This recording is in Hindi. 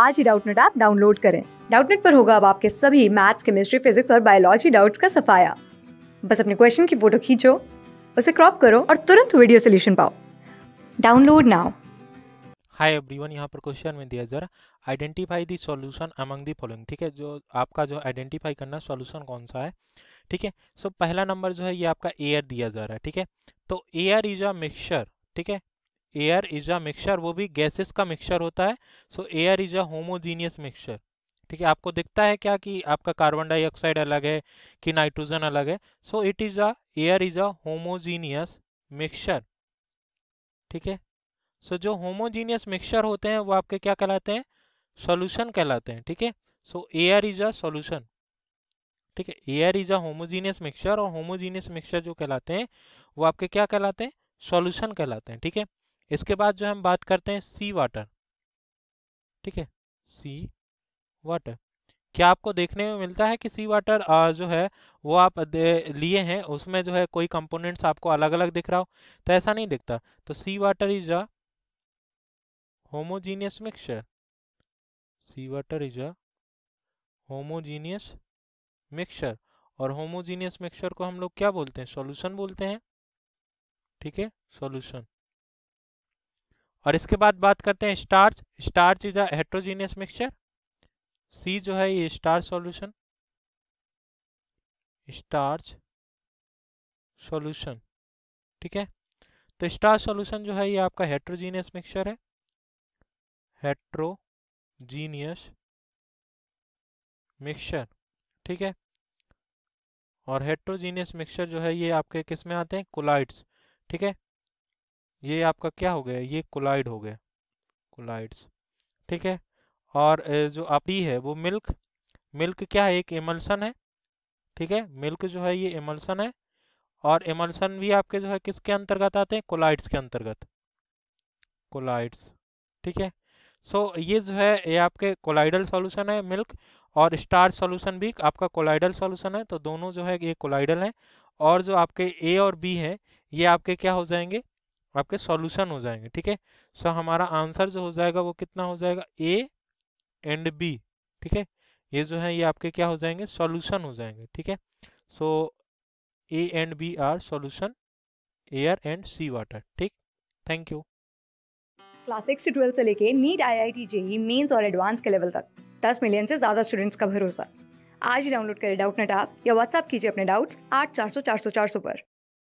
आज ही डाउटनेट ऐप डाउनलोड करें डाउटनेट पर होगा अब आपके सभी मैथ्स केमिस्ट्री फिजिक्स और बायोलॉजी डाउट्स का सफाया बस अपने क्वेश्चन की फोटो खींचो उसे क्रॉप करो और तुरंत वीडियो सोल्यूशन पाओ डाउनलोड नाउ हाय एवरीवन यहाँ पर क्वेश्चन में दिया जरा identify the solution among the following ठीक है जो आपका जो आइडेंटिफाई करना सॉल्यूशन कौन सा है ठीक है सो पहला नंबर जो है ये आपका एयर दिया जा रहा है ठीक है तो एयर इज अ मिक्सचर ठीक है एयर इज अ मिक्सचर वो भी गैसेस का मिक्सचर होता है so air is a homogeneous mixture ठीक है आपको दिखता है क्या कि आपका कार्बन डाइऑक्साइड अलग है कि नाइट्रोजन अलग है so it is a air is a homogeneous mixture ठीक है सो जो होमोजीनियस मिक्सचर होते हैं वो आपके क्या कहलाते हैं सोल्यूशन कहलाते हैं ठीक है so air is a solution ठीक है air is a homogeneous mixture और होमोजीनियस मिक्सचर जो कहलाते हैं वो आपके क्या कहलाते हैं सोल्यूशन कहलाते हैं ठीक है इसके बाद जो हम बात करते हैं सी वाटर ठीक है सी वाटर क्या आपको देखने में मिलता है कि सी वाटर जो है वो आप लिए हैं उसमें जो है कोई कंपोनेंट्स आपको अलग अलग दिख रहा हो तो ऐसा नहीं दिखता तो sea water is a homogeneous mixture sea water is a homogeneous mixture और होमोजीनियस मिक्सचर को हम लोग क्या बोलते हैं सॉल्यूशन बोलते हैं ठीक है सॉल्यूशन और इसके बाद बात करते हैं starch starch is heterogeneous heterogeneous mixture C जो है ये स्टार सॉल्यूशन स्टार्च सॉल्यूशन ठीक है तो स्टार सॉल्यूशन जो है ये आपका हेट्रोजीनियस मिक्सचर है हेट्रोजीनियस मिक्सचर ठीक है और हेट्रोजीनियस मिक्सचर जो है ये आपके किस में आते हैं कोलाइड्स ठीक है ये आपका क्या हो गया ये कोलाइड हो गया कोलाइड्स ठीक है और जो आप डी है वो मिल्क मिल्क क्या है एक एमल्सन है ठीक है मिल्क जो है ये एमल्सन है और एमल्सन भी आपके जो है किसके अंतर्गत आते हैं कोलाइड्स के अंतर्गत कोलाइड्स ठीक है सो so, ये जो है ये आपके कोलाइडल सॉल्यूशन है मिल्क और स्टार सॉल्यूशन भी आपका कोलाइडल सॉल्यूशन है तो दोनों जो है ये कोलाइडल हैं और जो आपके ए और बी हैं ये आपके क्या हो जाएंगे आपके सॉल्यूशन हो जाएंगे ठीक है सो हमारा आंसर जो हो जाएगा वो कितना हो जाएगा ए एंड बी ठीक है ये जो है ये आपके क्या हो जाएंगे सॉल्यूशन हो जाएंगे ठीक है so A and B are solution air and sea water ठीक थैंक यू क्लास सिक्स से ट्वेल्थ से लेके NEET I I T JEE mains और एडवांस के लेवल तक दस मिलियन से ज़्यादा स्टूडेंट्स का भरोसा आज ही डाउनलोड करें डाउट नेट आप या व्हाट्सअप कीजिए अपने डाउट्स आठ चार सौ चार सौ चार सौ पर